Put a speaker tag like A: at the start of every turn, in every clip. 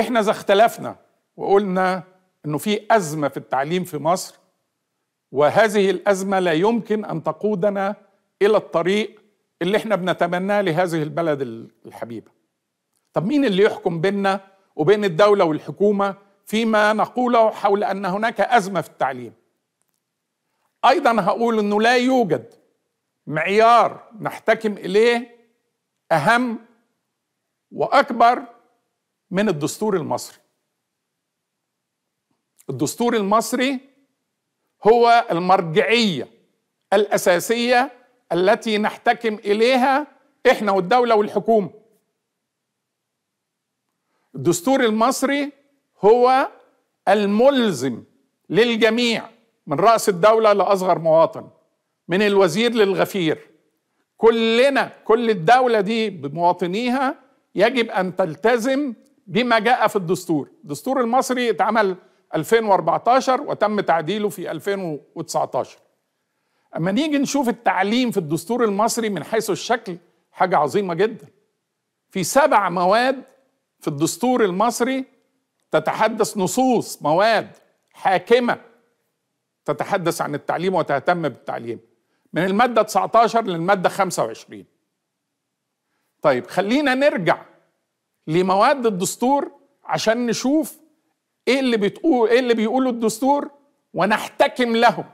A: احنا اذا اختلفنا وقلنا انه في ازمه في التعليم في مصر وهذه الازمه لا يمكن ان تقودنا الى الطريق اللي احنا بنتمناه لهذه البلد الحبيبه. طب مين اللي يحكم بيننا وبين الدوله والحكومه فيما نقوله حول ان هناك ازمه في التعليم؟ ايضا هقول انه لا يوجد معيار نحتكم اليه اهم واكبر من الدستور المصري الدستور المصري هو المرجعيه الاساسيه التي نحتكم اليها احنا والدوله والحكومه الدستور المصري هو الملزم للجميع من راس الدوله لاصغر مواطن من الوزير للغفير كلنا كل الدوله دي بمواطنيها يجب ان تلتزم بما جاء في الدستور الدستور المصري اتعمل 2014 وتم تعديله في 2019 اما نيجي نشوف التعليم في الدستور المصري من حيث الشكل حاجة عظيمة جدا في سبع مواد في الدستور المصري تتحدث نصوص مواد حاكمة تتحدث عن التعليم وتهتم بالتعليم من المادة 19 للمادة 25 طيب خلينا نرجع لمواد الدستور عشان نشوف ايه اللي بتقول ايه اللي بيقوله الدستور ونحتكم له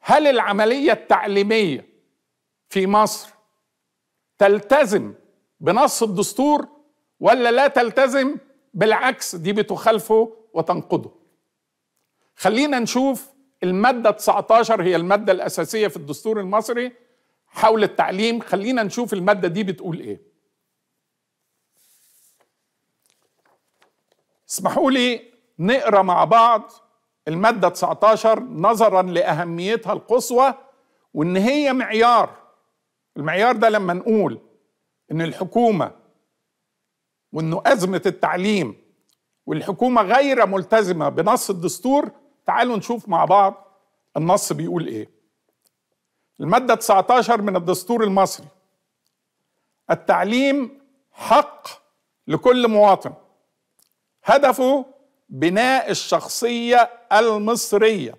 A: هل العمليه التعليميه في مصر تلتزم بنص الدستور ولا لا تلتزم بالعكس دي بتخالفه وتنقضه خلينا نشوف المادة 19 هي المادة الأساسية في الدستور المصري حول التعليم خلينا نشوف المادة دي بتقول إيه اسمحوا لي نقرا مع بعض المادة 19 نظرا لأهميتها القصوى وإن هي معيار المعيار ده لما نقول إن الحكومة وإنه أزمة التعليم والحكومة غير ملتزمة بنص الدستور تعالوا نشوف مع بعض النص بيقول إيه المادة 19 من الدستور المصري التعليم حق لكل مواطن هدفه بناء الشخصيه المصريه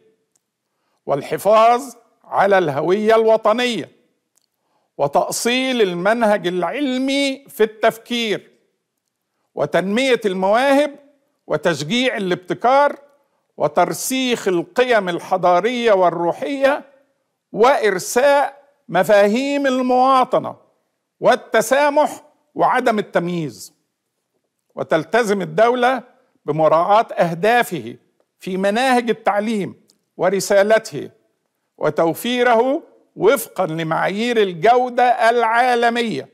A: والحفاظ على الهويه الوطنيه وتاصيل المنهج العلمي في التفكير وتنميه المواهب وتشجيع الابتكار وترسيخ القيم الحضاريه والروحيه وارساء مفاهيم المواطنه والتسامح وعدم التمييز وتلتزم الدولة بمراعاة أهدافه في مناهج التعليم ورسالته وتوفيره وفقا لمعايير الجودة العالمية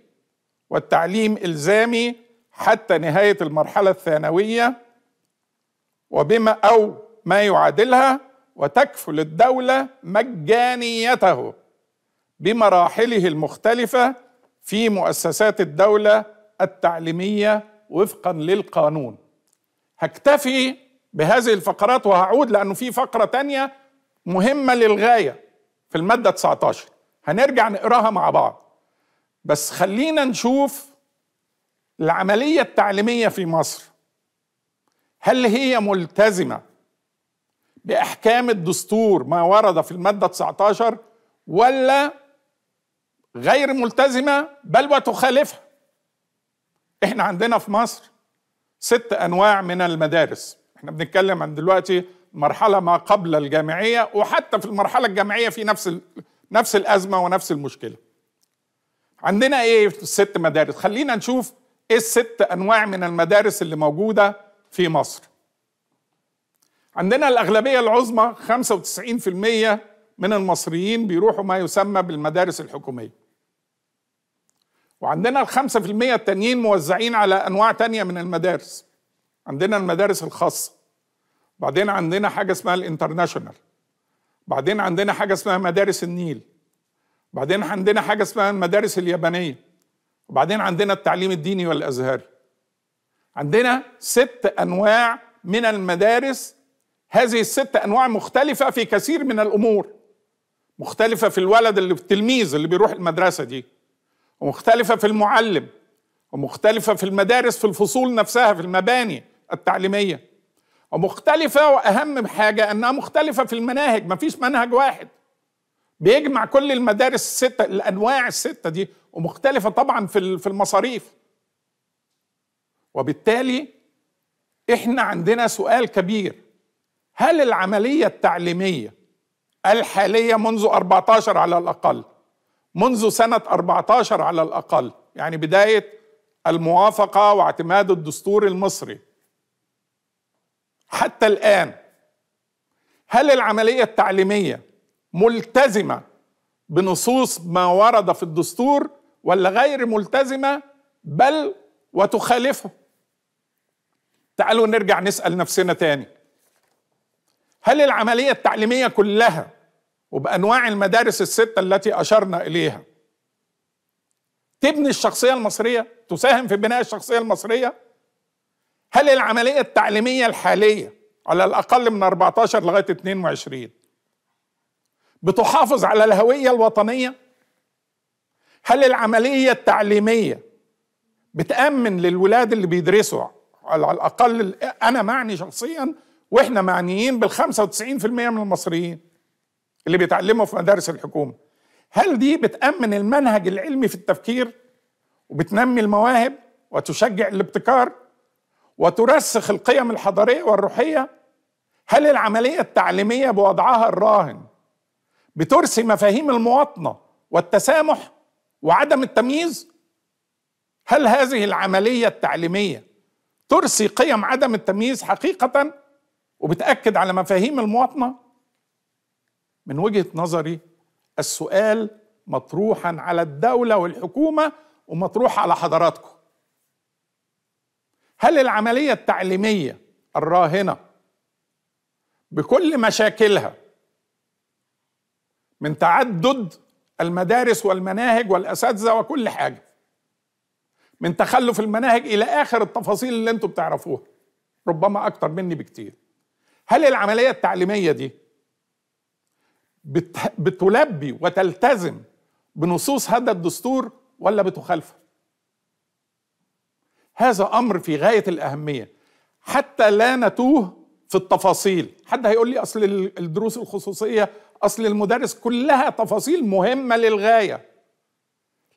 A: والتعليم إلزامي حتى نهاية المرحلة الثانوية وبما أو ما يعادلها وتكفل الدولة مجانيته بمراحله المختلفة في مؤسسات الدولة التعليمية وفقا للقانون هكتفي بهذه الفقرات وهعود لانه في فقره تانية مهمه للغايه في الماده 19 هنرجع نقراها مع بعض بس خلينا نشوف العمليه التعليميه في مصر هل هي ملتزمه باحكام الدستور ما ورد في الماده 19 ولا غير ملتزمه بل وتخالفها احنا عندنا في مصر ست انواع من المدارس احنا بنتكلم عن دلوقتي مرحله ما قبل الجامعيه وحتى في المرحله الجامعيه في نفس نفس الازمه ونفس المشكله عندنا ايه في الست مدارس خلينا نشوف ايه الست انواع من المدارس اللي موجوده في مصر عندنا الاغلبيه العظمى 95% من المصريين بيروحوا ما يسمى بالمدارس الحكوميه وعندنا الخمسة في المية التانيين موزعين على أنواع تانية من المدارس عندنا المدارس الخاصة بعدين عندنا حاجة اسمها الانترناشونال بعدين عندنا حاجة اسمها مدارس النيل بعدين عندنا حاجة اسمها المدارس اليابانية وبعدين عندنا التعليم الديني والأزهري عندنا ست أنواع من المدارس هذه الست أنواع مختلفة في كثير من الأمور مختلفة في الولد اللي التلميذ اللي بيروح المدرسة دي ومختلفة في المعلم ومختلفة في المدارس في الفصول نفسها في المباني التعليمية ومختلفة وأهم حاجة أنها مختلفة في المناهج مفيش منهج واحد بيجمع كل المدارس الستة الأنواع الستة دي ومختلفة طبعا في في المصاريف وبالتالي احنا عندنا سؤال كبير هل العملية التعليمية الحالية منذ 14 على الأقل منذ سنة 14 على الأقل يعني بداية الموافقة واعتماد الدستور المصري حتى الآن هل العملية التعليمية ملتزمة بنصوص ما ورد في الدستور ولا غير ملتزمة بل وتخالفه تعالوا نرجع نسأل نفسنا تاني هل العملية التعليمية كلها وبانواع المدارس السته التي اشرنا اليها تبني الشخصيه المصريه تساهم في بناء الشخصيه المصريه هل العمليه التعليميه الحاليه على الاقل من 14 لغايه 22 بتحافظ على الهويه الوطنيه هل العمليه التعليميه بتامن للولاد اللي بيدرسوا على الاقل انا معني شخصيا واحنا معنيين بال 95% من المصريين اللي بيتعلمه في مدارس الحكومة هل دي بتأمن المنهج العلمي في التفكير وبتنمي المواهب وتشجع الابتكار وترسخ القيم الحضارية والروحية هل العملية التعليمية بوضعها الراهن بترسي مفاهيم المواطنة والتسامح وعدم التمييز هل هذه العملية التعليمية ترسي قيم عدم التمييز حقيقة وبتأكد على مفاهيم المواطنة من وجهه نظري السؤال مطروحا على الدوله والحكومه ومطروح على حضراتكم هل العمليه التعليميه الراهنه بكل مشاكلها من تعدد المدارس والمناهج والاساتذه وكل حاجه من تخلف المناهج الى اخر التفاصيل اللي انتم بتعرفوها ربما اكتر مني بكتير هل العمليه التعليميه دي بتلبي وتلتزم بنصوص هذا الدستور ولا بتخالفه هذا امر في غايه الاهميه حتى لا نتوه في التفاصيل حد هيقول لي اصل الدروس الخصوصيه اصل المدرس كلها تفاصيل مهمه للغايه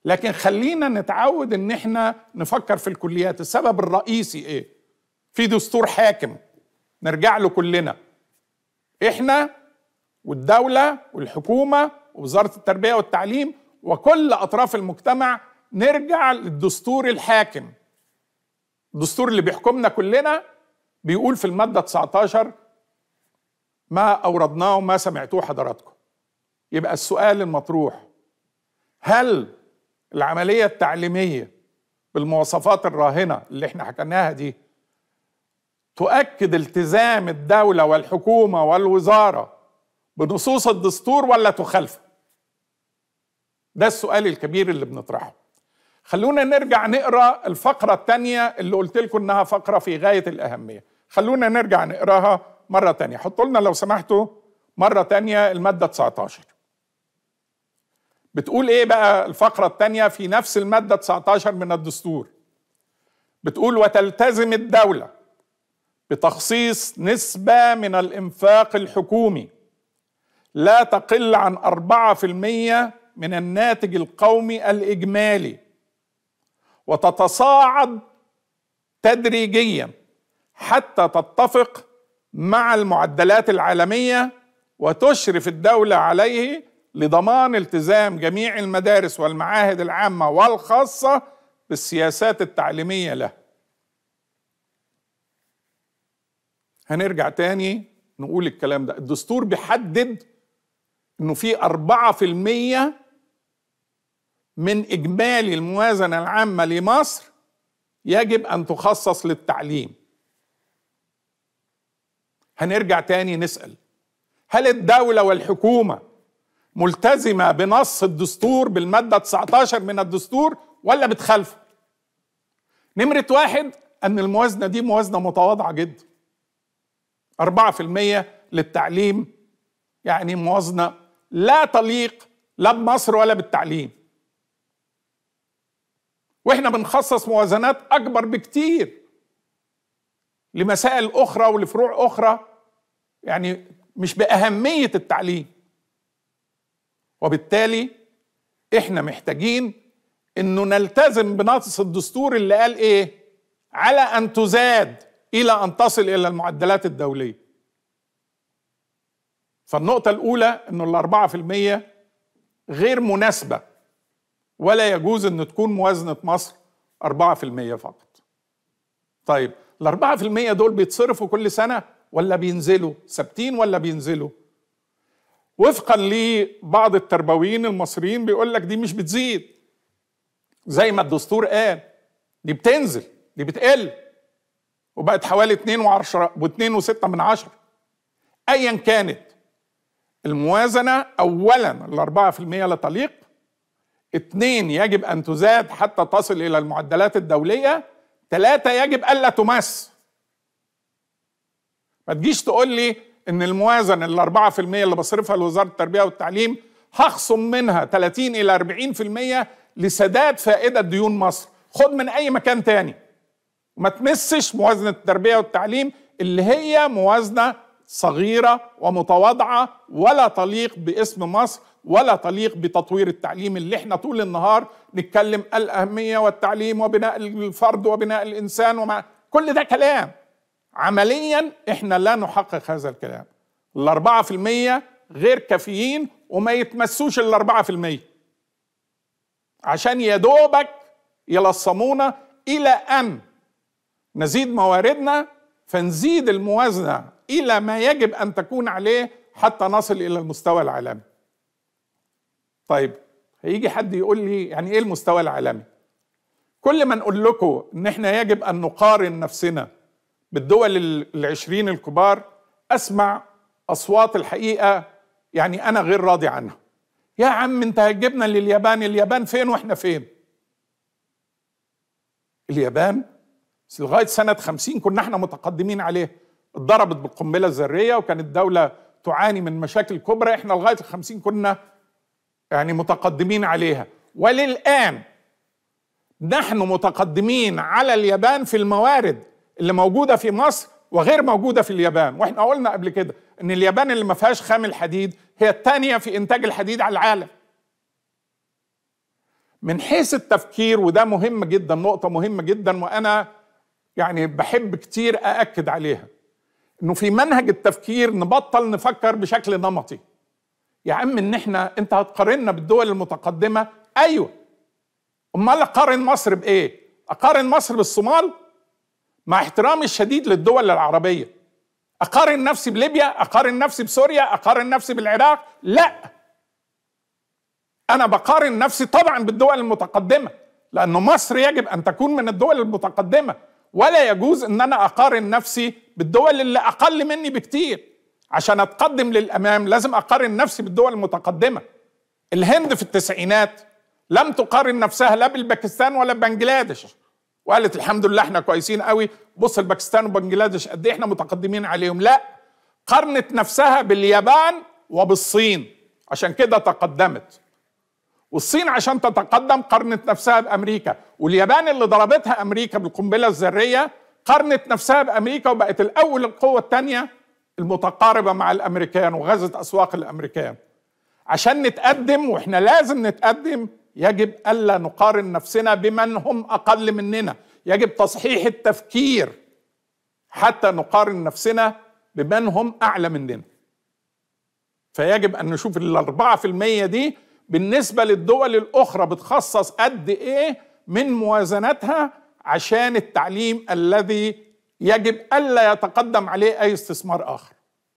A: لكن خلينا نتعود ان احنا نفكر في الكليات السبب الرئيسي ايه في دستور حاكم نرجع له كلنا احنا والدولة والحكومة ووزارة التربية والتعليم وكل أطراف المجتمع نرجع للدستور الحاكم الدستور اللي بيحكمنا كلنا بيقول في المادة 19 ما أوردناه ما سمعتوه حضراتكم يبقى السؤال المطروح هل العملية التعليمية بالمواصفات الراهنة اللي احنا حكيناها دي تؤكد التزام الدولة والحكومة والوزارة بنصوص الدستور ولا تخالفه ده السؤال الكبير اللي بنطرحه خلونا نرجع نقرا الفقره الثانيه اللي قلت لكم انها فقره في غايه الاهميه خلونا نرجع نقراها مره ثانيه حطوا لنا لو سمحتوا مره ثانيه الماده 19 بتقول ايه بقى الفقره الثانيه في نفس الماده 19 من الدستور بتقول وتلتزم الدوله بتخصيص نسبه من الانفاق الحكومي لا تقل عن 4% من الناتج القومي الإجمالي وتتصاعد تدريجيا حتى تتفق مع المعدلات العالمية وتشرف الدولة عليه لضمان التزام جميع المدارس والمعاهد العامة والخاصة بالسياسات التعليمية له هنرجع تاني نقول الكلام ده الدستور بيحدد انه في 4% من اجمالي الموازنه العامه لمصر يجب ان تخصص للتعليم هنرجع تاني نسال هل الدوله والحكومه ملتزمه بنص الدستور بالماده 19 من الدستور ولا بتخالفه نمره واحد ان الموازنه دي موازنه متواضعه جدا 4% للتعليم يعني موازنه لا تليق لا بمصر ولا بالتعليم واحنا بنخصص موازنات اكبر بكتير لمسائل اخرى ولفروع اخرى يعني مش باهميه التعليم وبالتالي احنا محتاجين انه نلتزم بنص الدستور اللي قال ايه على ان تزاد الى ان تصل الى المعدلات الدوليه فالنقطة الأولى أنه الأربعة في المية غير مناسبة ولا يجوز أن تكون موازنة مصر أربعة في المية فقط طيب الأربعة في المية دول بيتصرفوا كل سنة ولا بينزلوا ثابتين ولا بينزلوا وفقا لبعض التربويين المصريين بيقول لك دي مش بتزيد زي ما الدستور قال دي بتنزل دي بتقل وبقت حوالي 2 و2 من عشرة ايا كانت الموازنة أولا الأربعة في المية لا تليق اثنين يجب أن تزاد حتى تصل إلى المعدلات الدولية ثلاثة يجب ألا تمس ما تجيش تقول لي إن الموازنة الأربعة في المية اللي بصرفها لوزارة التربية والتعليم هخصم منها 30 إلى 40 في المية لسداد فائدة ديون مصر خد من أي مكان تاني ما تمسش موازنة التربية والتعليم اللي هي موازنة صغيرة ومتواضعة ولا تليق باسم مصر ولا تليق بتطوير التعليم اللي احنا طول النهار نتكلم الأهمية والتعليم وبناء الفرد وبناء الإنسان وما كل ده كلام عمليا احنا لا نحقق هذا الكلام الأربعة في المية غير كافيين وما يتمسوش الأربعة في المية عشان يدوبك يلصمونا إلى أن نزيد مواردنا فنزيد الموازنة الى ما يجب ان تكون عليه حتى نصل الى المستوى العالمي طيب هيجي حد يقول لي يعني ايه المستوى العالمي كل ما نقول لكم ان احنا يجب ان نقارن نفسنا بالدول العشرين الكبار اسمع اصوات الحقيقه يعني انا غير راضي عنها يا عم انت هتجيبنا لليابان اليابان فين واحنا فين اليابان لغايه سنه 50 كنا احنا متقدمين عليه اتضربت بالقنبله الذريه وكانت دوله تعاني من مشاكل كبرى احنا لغايه ال 50 كنا يعني متقدمين عليها وللان نحن متقدمين على اليابان في الموارد اللي موجوده في مصر وغير موجوده في اليابان واحنا قلنا قبل كده ان اليابان اللي ما فيهاش خام الحديد هي الثانيه في انتاج الحديد على العالم من حيث التفكير وده مهم جدا نقطه مهمه جدا وانا يعني بحب كتير ااكد عليها انه في منهج التفكير نبطل نفكر بشكل نمطي يا عم ان احنا انت هتقارنا بالدول المتقدمه ايوه امال اقارن مصر بايه اقارن مصر بالصومال مع احترامي الشديد للدول العربيه اقارن نفسي بليبيا اقارن نفسي بسوريا اقارن نفسي بالعراق لا انا بقارن نفسي طبعا بالدول المتقدمه لان مصر يجب ان تكون من الدول المتقدمه ولا يجوز ان انا اقارن نفسي بالدول اللي اقل مني بكتير عشان اتقدم للامام لازم اقارن نفسي بالدول المتقدمه الهند في التسعينات لم تقارن نفسها لا بالباكستان ولا بنجلاديش وقالت الحمد لله احنا كويسين قوي بص الباكستان وبنجلاديش قد ايه احنا متقدمين عليهم لا قارنت نفسها باليابان وبالصين عشان كده تقدمت والصين عشان تتقدم قارنت نفسها بامريكا واليابان اللي ضربتها امريكا بالقنبله الذريه قارنت نفسها بامريكا وبقت الاول القوه الثانيه المتقاربه مع الامريكان وغزت اسواق الامريكان عشان نتقدم واحنا لازم نتقدم يجب الا نقارن نفسنا بمن هم اقل مننا يجب تصحيح التفكير حتى نقارن نفسنا بمن هم اعلى مننا فيجب ان نشوف ال 4% دي بالنسبه للدول الاخرى بتخصص قد ايه من موازنتها عشان التعليم الذي يجب الا يتقدم عليه اي استثمار اخر